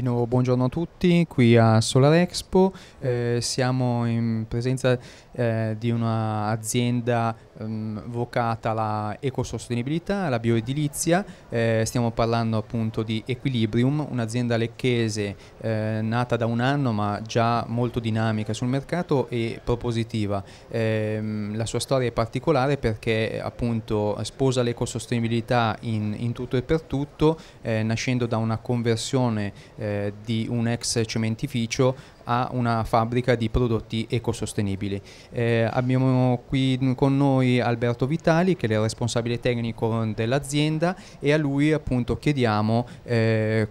Di nuovo buongiorno a tutti, qui a Solar Expo eh, siamo in presenza eh, di un'azienda ehm, vocata alla ecosostenibilità, alla bioedilizia, eh, stiamo parlando appunto di Equilibrium, un'azienda lecchese eh, nata da un anno ma già molto dinamica sul mercato e propositiva. Ehm, la sua storia è particolare perché appunto sposa l'ecosostenibilità in, in tutto e per tutto, eh, nascendo da una conversione eh, eh, di un ex cementificio a una fabbrica di prodotti ecosostenibili. Eh, abbiamo qui con noi Alberto Vitali che è il responsabile tecnico dell'azienda e a lui appunto chiediamo eh,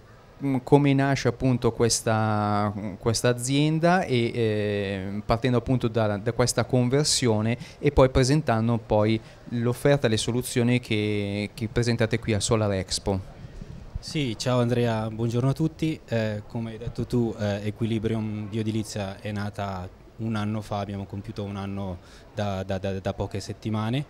come nasce appunto questa, questa azienda e eh, partendo appunto da, da, questa conversione e poi presentando poi l'offerta e le soluzioni che, che presentate qui a Solar Expo. Sì, ciao Andrea, buongiorno a tutti. Eh, come hai detto tu, eh, Equilibrium Biodilizia è nata un anno fa, abbiamo compiuto un anno da, da, da, da poche settimane.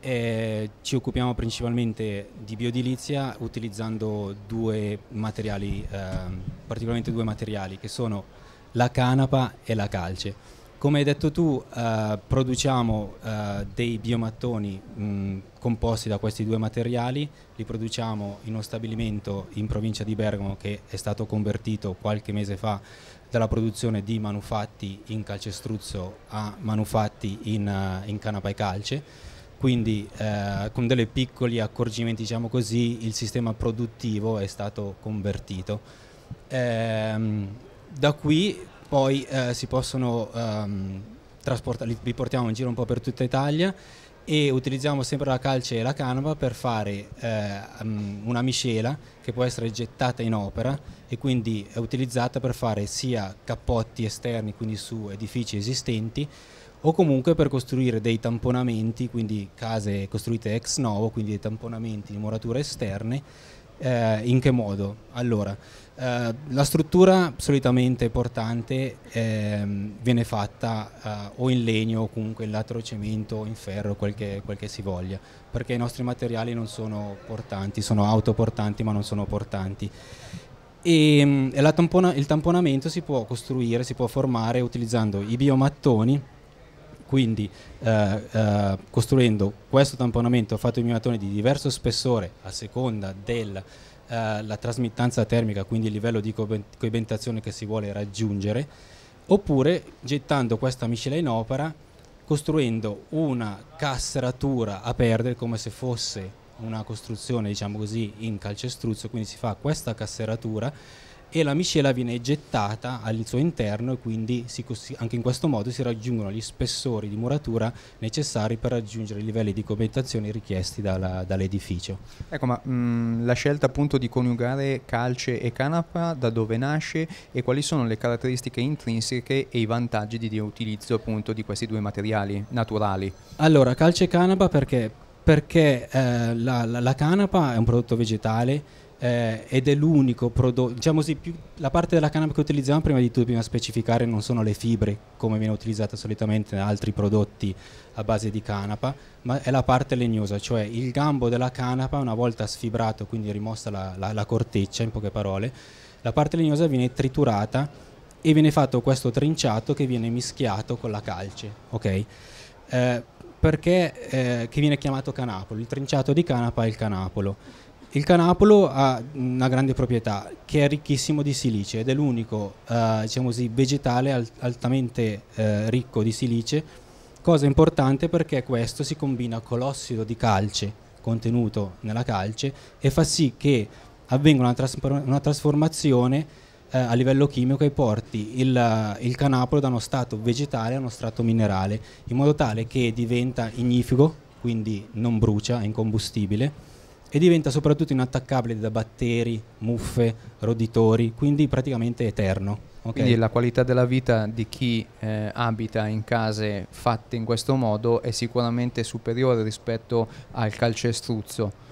Eh, ci occupiamo principalmente di biodilizia utilizzando due materiali, ehm, particolarmente due materiali che sono la canapa e la calce. Come hai detto tu, eh, produciamo eh, dei biomattoni mh, mm, composti da questi due materiali, li produciamo in uno stabilimento in provincia di Bergamo che è stato convertito qualche mese fa dalla produzione di manufatti in calcestruzzo a manufatti in, uh, in canapa e calce. Quindi eh, con delle piccoli accorgimenti, diciamo così, il sistema produttivo è stato convertito. Ehm, da qui poi eh, si possono ehm, trasportare, li portiamo in giro un po' per tutta Italia e utilizziamo sempre la calce e la canapa per fare eh, mm, una miscela che può essere gettata in opera e quindi è utilizzata per fare sia cappotti esterni, quindi su edifici esistenti, o comunque per costruire dei tamponamenti, quindi case costruite ex novo, quindi dei tamponamenti di murature esterne. Eh, in che modo? Allora, eh, la struttura solitamente portante ehm, viene fatta uh, o in legno o comunque in latrocemento o in ferro, quel che, quel che, si voglia, perché i nostri materiali non sono portanti, sono autoportanti ma non sono portanti. Ehm, e, e tampona, il tamponamento si può costruire, si può formare utilizzando i biomattoni, quindi eh, eh, costruendo questo tamponamento fatto in biomattoni di diverso spessore a seconda del eh, la trasmittanza termica, quindi il livello di coibentazione che si vuole raggiungere, oppure gettando questa miscela in opera costruendo una casseratura a perdere come se fosse una costruzione diciamo così in calcestruzzo quindi si fa questa casseratura e la miscela viene gettata al suo interno e quindi si, anche in questo modo si raggiungono gli spessori di muratura necessari per raggiungere i livelli di coventazione richiesti dall'edificio. ecco, ma mh, la scelta appunto di coniugare calce e canapa da dove nasce e quali sono le caratteristiche intrinseche e i vantaggi di utilizzo appunto di questi due materiali naturali? Allora, calce e canapa perché? Perché eh, la, la, la canapa è un prodotto vegetale eh, ed è l'unico prodotto, diciamo sì, la parte della canapa che utilizziamo prima di tutto, prima specificare, non sono le fibre come viene utilizzata solitamente in altri prodotti a base di canapa, ma è la parte legnosa, cioè il gambo della canapa una volta sfibrato, quindi rimossa la, la, la corteccia in poche parole, la parte legnosa viene triturata e viene fatto questo trinciato che viene mischiato con la calce, ok? Eh, perché eh, che viene chiamato canapolo, il trinciato di canapa è il canapolo. Il Canapolo ha una grande proprietà che è ricchissimo di silice ed è l'unico eh, diciamo così, vegetale alt altamente eh, ricco di silice, cosa importante perché questo si combina con l'ossido di calce contenuto nella calce e fa sì che avvenga una, tras una trasformazione eh, a livello chimico e porti il, il, canapolo da uno stato vegetale a uno strato minerale, in modo tale che diventa ignifugo, quindi non brucia, è incombustibile e diventa soprattutto inattaccabile da batteri, muffe, roditori, quindi praticamente eterno. Okay. Quindi la qualità della vita di chi eh, abita in case fatte in questo modo è sicuramente superiore rispetto al calcestruzzo.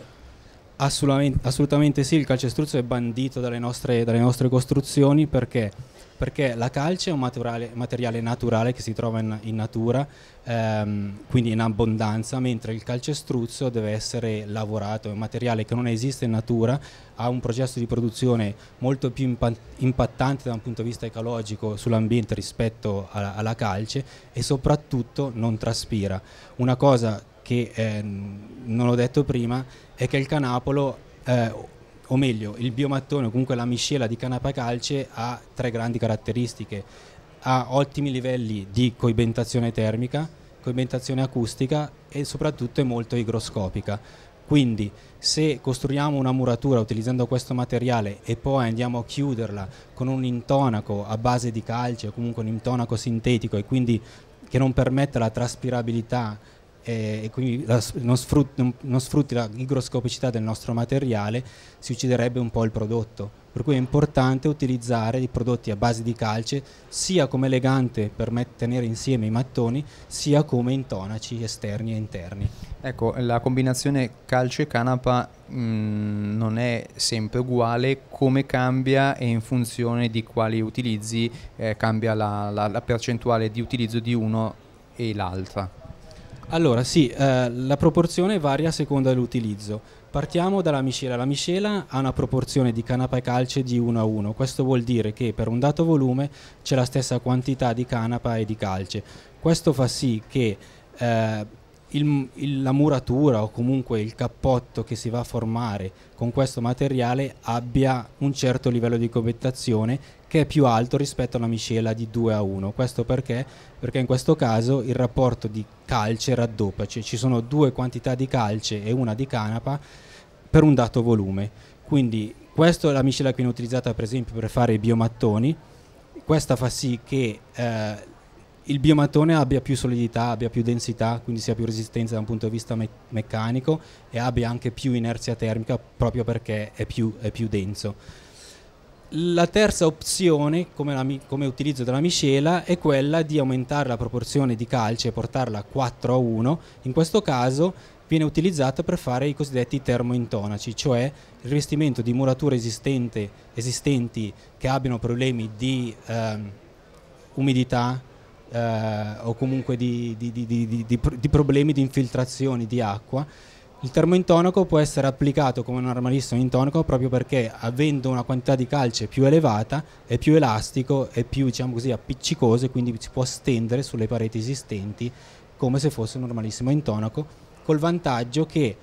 Assolutamente, assolutamente sì, il calcestruzzo è bandito dalle nostre, dalle nostre costruzioni perché perché la calce è un materiale, materiale naturale che si trova in, in natura, ehm, quindi in abbondanza, mentre il calcestruzzo deve essere lavorato, è un materiale che non esiste in natura, ha un processo di produzione molto più impattante da un punto di vista ecologico sull'ambiente rispetto alla, alla calce e soprattutto non traspira. Una cosa che eh, non ho detto prima è che il canapolo eh, o meglio il biomattone o comunque la miscela di canapa calce ha tre grandi caratteristiche, ha ottimi livelli di coibentazione termica, coibentazione acustica e soprattutto è molto igroscopica. Quindi se costruiamo una muratura utilizzando questo materiale e poi andiamo a chiuderla con un intonaco a base di calce o comunque un intonaco sintetico e quindi che non permette la traspirabilità eh, e quindi la, non, sfrutti, non, non, sfrutti la igroscopicità del nostro materiale, si ucciderebbe un po' il prodotto. Per cui è importante utilizzare i prodotti a base di calce sia come elegante per tenere insieme i mattoni, sia come intonaci esterni e interni. Ecco, la combinazione calce-canapa Mm, non è sempre uguale, come cambia e in funzione di quali utilizzi eh, cambia la, la, la percentuale di utilizzo di uno e l'altra. Allora sì, eh, la proporzione varia a seconda dell'utilizzo. Partiamo dalla miscela. La miscela ha una proporzione di canapa e calce di 1 a 1. Questo vuol dire che per un dato volume c'è la stessa quantità di canapa e di calce. Questo fa sì che eh, il, il, la muratura o comunque il cappotto che si va a formare con questo materiale abbia un certo livello di cobettazione che è più alto rispetto a una miscela di 2 a 1. Questo perché? Perché in questo caso il rapporto di calce raddoppia, cioè ci sono due quantità di calce e una di canapa per un dato volume. Quindi questa è la miscela che viene utilizzata per esempio per fare i biomattoni, questa fa sì che eh, il biomattone abbia più solidità, abbia più densità, quindi sia più resistenza da un punto di vista me meccanico e abbia anche più inerzia termica proprio perché è più, è più denso la terza opzione come, la, come, utilizzo della miscela è quella di aumentare la proporzione di calce e portarla a 4 a 1. In questo caso viene utilizzata per fare i cosiddetti termointonaci, cioè il rivestimento di murature esistenti che abbiano problemi di eh, umidità eh, o comunque di, di, di, di problemi di infiltrazioni di acqua il termointonaco può essere applicato come un armalista intonaco proprio perché avendo una quantità di calce più elevata è più elastico, è più diciamo così, appiccicoso e quindi si può stendere sulle pareti esistenti come se fosse un normalissimo intonaco col vantaggio che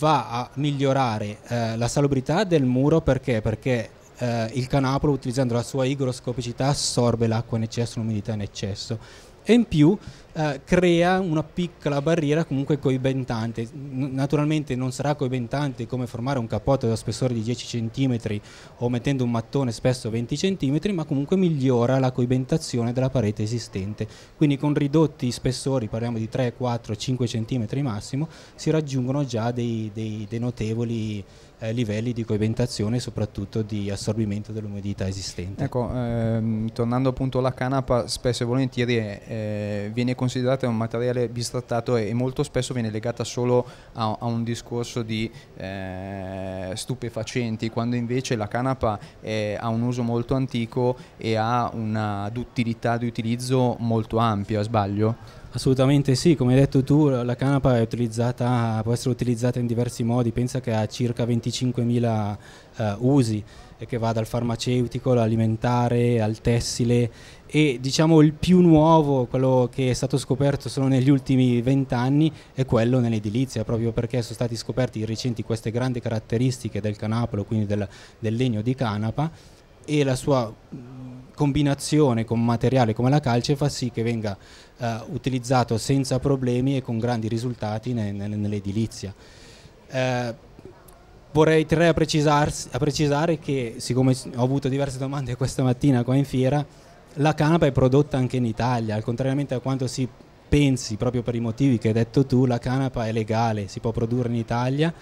va a migliorare eh, la salubrità del muro perché? perché eh, il canapolo utilizzando la sua igroscopicità assorbe l'acqua in eccesso, l'umidità in eccesso e in più eh, crea una piccola barriera comunque coibentante. naturalmente non sarà coibentante come formare un cappotto da spessore di 10 cm o mettendo un mattone spesso 20 cm, ma comunque migliora la coibentazione della parete esistente. Quindi con ridotti spessori, parliamo di 3, 4, 5 cm massimo, si raggiungono già dei, dei, dei notevoli eh, livelli di coibentazione e soprattutto di assorbimento dell'umidità esistente. Ecco, ehm, tornando appunto alla canapa, spesso e volentieri eh, eh viene considerata un materiale bistrattato e, molto spesso viene legata solo a, a un discorso di eh, stupefacenti, quando invece la canapa è, ha un uso molto antico e ha una duttilità di utilizzo molto ampia, sbaglio? Assolutamente sì, come hai detto tu la canapa può essere utilizzata in diversi modi, pensa che ha circa 25.000 eh, usi e che va dal farmaceutico all'alimentare al tessile e diciamo il più nuovo, quello che è stato scoperto solo negli ultimi 20 anni, è quello nell'edilizia, proprio perché sono stati scoperti di recenti queste grandi caratteristiche del canapolo, quindi del, del legno di canapa e la sua combinazione con materiale come la calce fa sì che venga eh, utilizzato senza problemi e con grandi risultati ne, ne, nell'edilizia. Eh, vorrei a, a, precisare che, siccome ho avuto diverse domande questa mattina qua in fiera, la canapa è prodotta anche in Italia, al contrariamente a quanto si pensi, proprio per i motivi che hai detto tu, la canapa è legale, si può produrre in Italia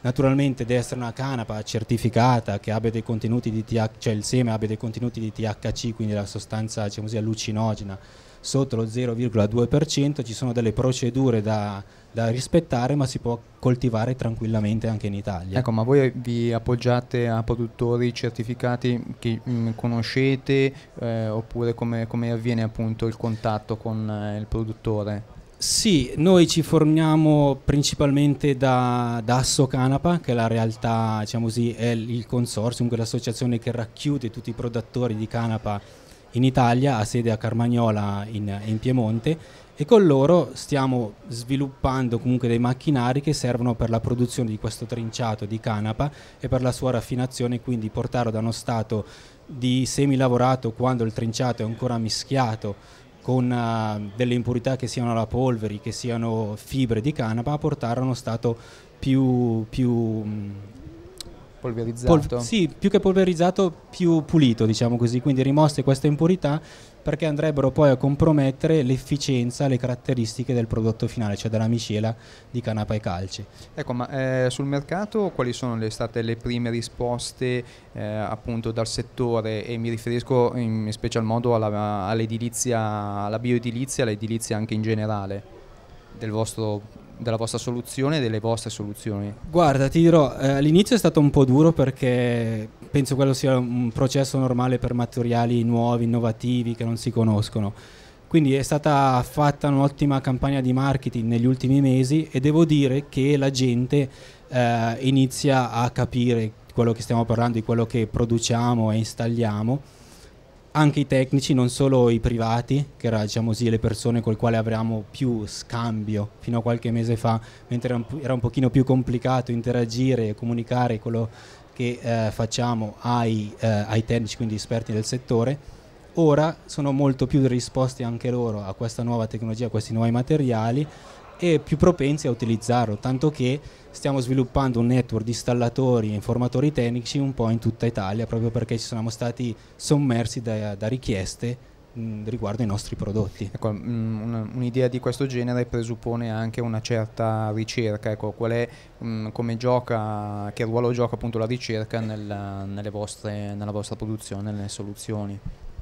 Naturalmente deve essere una canapa certificata che abbia dei contenuti di THC, cioè il seme abbia dei contenuti di THC, quindi la sostanza diciamo così, allucinogena sotto lo 0,2%, ci sono delle procedure da, da, rispettare, ma si può coltivare tranquillamente anche in Italia. Ecco, ma voi vi appoggiate a produttori certificati che mh, mm, conoscete eh, oppure come, come, avviene appunto il contatto con eh, il produttore? Sì, noi ci forniamo principalmente da, da Asso Canapa, che è la realtà, diciamo così, è il consortium, l'associazione che racchiude tutti i produttori di canapa in Italia, ha sede a Carmagnola in, in Piemonte, e con loro stiamo sviluppando comunque dei macchinari che servono per la produzione di questo trinciato di canapa e per la sua raffinazione, quindi portarlo da uno stato di semilavorato quando il trinciato è ancora mischiato con eh, delle impurità che siano la polveri, che siano fibre di canapa, a portare a uno stato più, più mm, polverizzato. Pol sì, più che polverizzato, più pulito, diciamo così. Quindi rimosse queste impurità perché andrebbero poi a compromettere l'efficienza, le caratteristiche del prodotto finale, cioè della miscela di canapa e calci. Ecco, ma eh, sul mercato quali sono le, state le prime risposte eh, appunto dal settore e mi riferisco in special modo alla, all'edilizia, alla bioedilizia, all'edilizia anche in generale del vostro della vostra soluzione e delle vostre soluzioni? Guarda, ti dirò, eh, all'inizio è stato un po' duro perché penso quello sia un processo normale per materiali nuovi, innovativi, che non si conoscono. Quindi è stata fatta un'ottima campagna di marketing negli ultimi mesi e devo dire che la gente eh, inizia a capire quello che stiamo parlando, di quello che produciamo e installiamo anche i tecnici, non solo i privati, che erano diciamo così, le persone con le quali avevamo più scambio fino a qualche mese fa, mentre era un, era un pochino più complicato interagire e comunicare quello che eh, facciamo ai, eh, ai tecnici, quindi esperti del settore. Ora sono molto più risposti anche loro a questa nuova tecnologia, a questi nuovi materiali e più propensi a utilizzarlo, tanto che stiamo sviluppando un network di installatori e informatori tecnici un po' in tutta Italia, proprio perché ci siamo stati sommersi da, da richieste mm, riguardo i nostri prodotti. Ecco, mm, un'idea di questo genere presuppone anche una certa ricerca, ecco, qual è, mm, come gioca, che ruolo gioca appunto la ricerca nel, nelle vostre, nella vostra produzione, nelle soluzioni?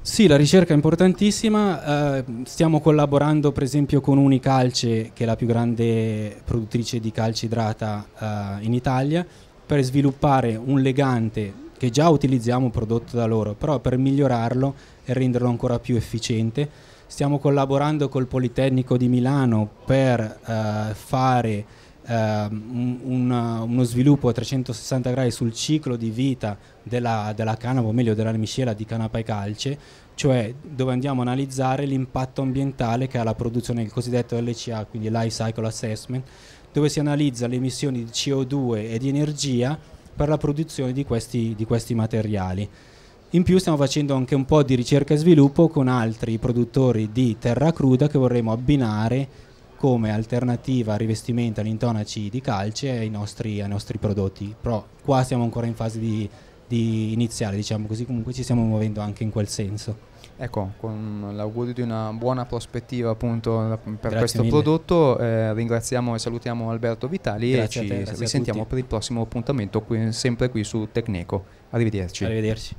Sì, la ricerca è importantissima, eh, stiamo collaborando per esempio con Unicalce che è la più grande produttrice di calcidrata eh, in Italia per sviluppare un legante che già utilizziamo prodotto da loro, però per migliorarlo e renderlo ancora più efficiente. Stiamo collaborando col Politecnico di Milano per eh, fare Ehm, un, un, uno sviluppo a 360 gradi sul ciclo di vita della, della canapa, o meglio della miscela di canapa e calce, cioè dove andiamo a analizzare l'impatto ambientale che ha la produzione, il cosiddetto LCA, quindi Life Cycle Assessment, dove si analizza le emissioni di CO2 e di energia per la produzione di questi, di questi materiali. In più stiamo facendo anche un po' di ricerca e sviluppo con altri produttori di terra cruda che vorremmo abbinare come alternativa al rivestimento all'intonaci di calce ai nostri, ai nostri, prodotti. Però qua siamo ancora in fase di, di iniziale, diciamo così, comunque ci stiamo muovendo anche in quel senso. Ecco, con l'augurio di una buona prospettiva appunto per grazie questo mille. prodotto, eh, ringraziamo e salutiamo Alberto Vitali grazie e ci risentiamo per il prossimo appuntamento qui, sempre qui su Tecneco. Arrivederci. Arrivederci.